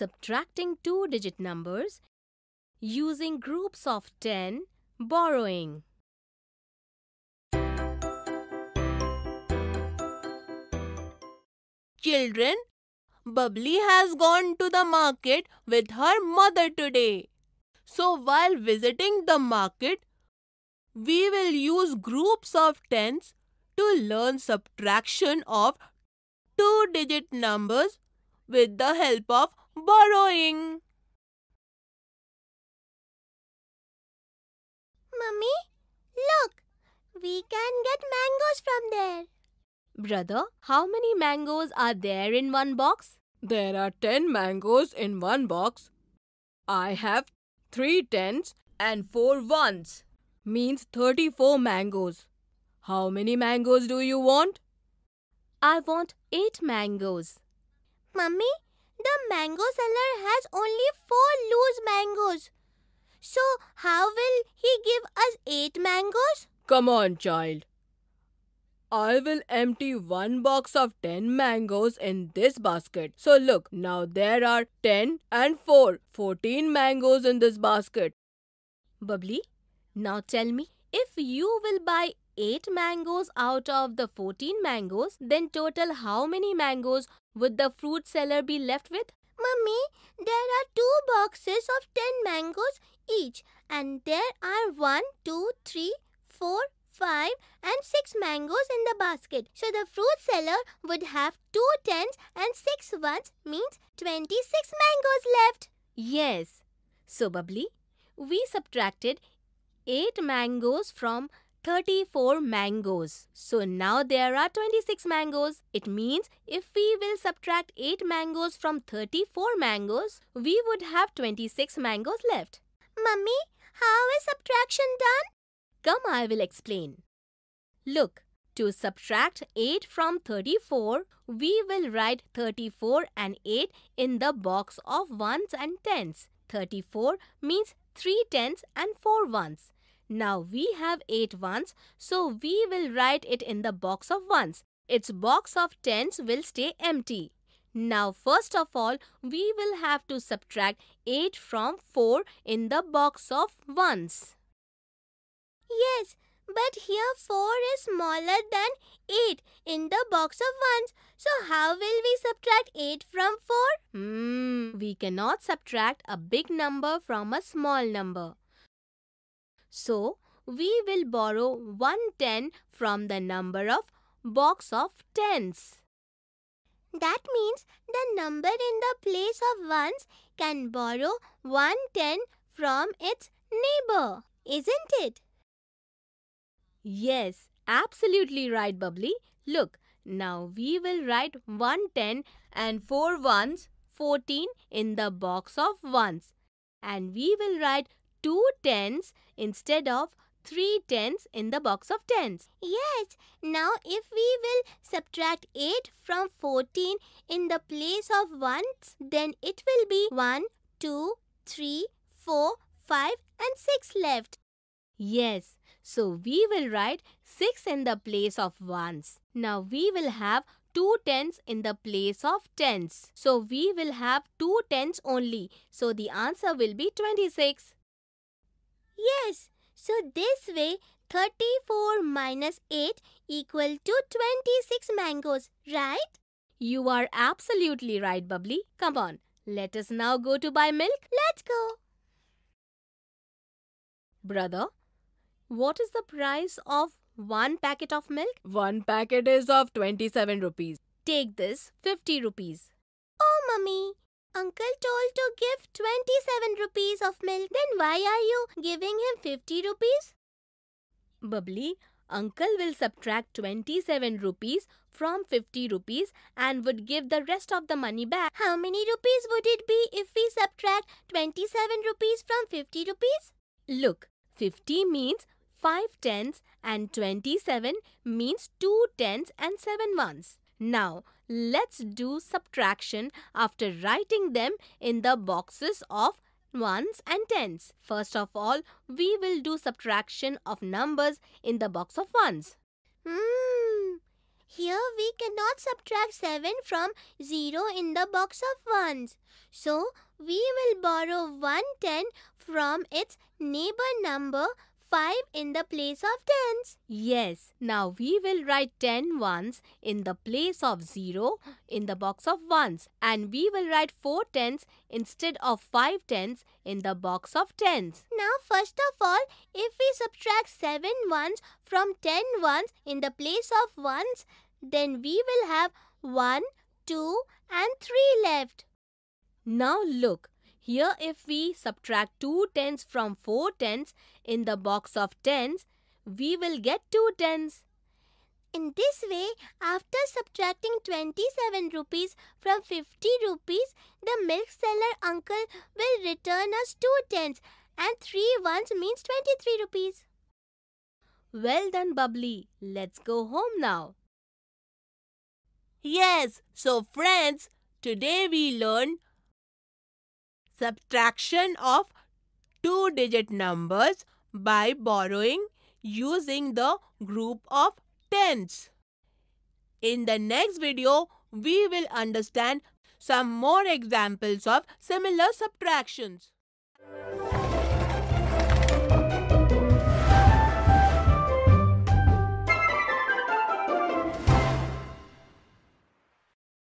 subtracting two-digit numbers, using groups of 10, borrowing. Children, Bubbly has gone to the market with her mother today. So while visiting the market, we will use groups of tens to learn subtraction of two-digit numbers with the help of borrowing. Mummy, look! We can get mangoes from there. Brother, how many mangoes are there in one box? There are 10 mangoes in one box. I have three tens and four ones. Means 34 mangoes. How many mangoes do you want? I want 8 mangoes. Mummy, the mango seller has only four loose mangoes. So, how will he give us eight mangoes? Come on, child. I will empty one box of 10 mangoes in this basket. So look, now there are 10 and 4, 14 mangoes in this basket. Bubbly, now tell me, if you will buy 8 mangoes out of the 14 mangoes, then total how many mangoes would the fruit seller be left with? Mummy, there are two boxes of 10 mangoes each and there are one, two, three, four, five, and 6 mangoes in the basket. So the fruit seller would have 2 tens and 6 ones means 26 mangoes left. Yes. So Bubbly, we subtracted 8 mangoes from 34 mangoes. So now there are 26 mangoes. It means if we will subtract 8 mangoes from 34 mangoes, we would have 26 mangoes left. Mummy, how is subtraction done? Come, I will explain. Look, to subtract 8 from 34, we will write 34 and 8 in the box of ones and tens. 34 means 3 tens and 4 ones. Now we have 8 ones, so we will write it in the box of ones. Its box of tens will stay empty. Now first of all, we will have to subtract 8 from 4 in the box of ones. Yes, but here 4 is smaller than 8 in the box of 1s. So how will we subtract 8 from 4? Hmm, we cannot subtract a big number from a small number. So, we will borrow one ten from the number of box of tens. That means the number in the place of ones can borrow one ten from its neighbor, isn't it? Yes, absolutely right, Bubbly. Look, now we will write one ten and four ones, fourteen in the box of ones. And we will write two tens instead of three tens in the box of tens. Yes, now if we will subtract 8 from 14 in the place of 1s, then it will be 1, 2, 3, 4, 5 and 6 left. Yes, so we will write 6 in the place of 1s. Now we will have 2 tens in the place of tens. So we will have 2 tens only. So the answer will be 26. Yes. So this way 34 minus 8 equal to 26 mangoes, right? You are absolutely right, Bubbly. Come on, let us now go to buy milk. Let's go. Brother, what is the price of one packet of milk? One packet is of 27 rupees. Take this 50 rupees. Oh, mummy, Uncle told to give 27 rupees of milk. Then why are you giving him 50 rupees? Bubbly, uncle will subtract 27 rupees from 50 rupees and would give the rest of the money back. How many rupees would it be if we subtract 27 rupees from 50 rupees? Look, 50 means 5 tens and 27 means 2 tens and 7 ones. Now, let's do subtraction after writing them in the boxes of ones and tens. First of all, we will do subtraction of numbers in the box of ones. Hmm. Here we cannot subtract 7 from 0 in the box of ones. So, we will borrow 110 from its neighbor number 5 in the place of tens. Yes, now we will write 10 ones in the place of 0 in the box of ones and we will write 4 tens instead of 5 tens in the box of tens. Now first of all, if we subtract 7 ones from 10 ones in the place of ones, then we will have 1, 2 and 3 left. Now look, here if we subtract 2 tens from 4 tens in the box of tens, we will get 2 tens. In this way, after subtracting 27 rupees from 50 rupees, the milk seller uncle will return us 2 tens and 3 ones means 23 rupees. Well done, Bubbly. Let's go home now. Yes, so friends, today we learned subtraction of two digit numbers by borrowing using the group of tens. In the next video, we will understand some more examples of similar subtractions.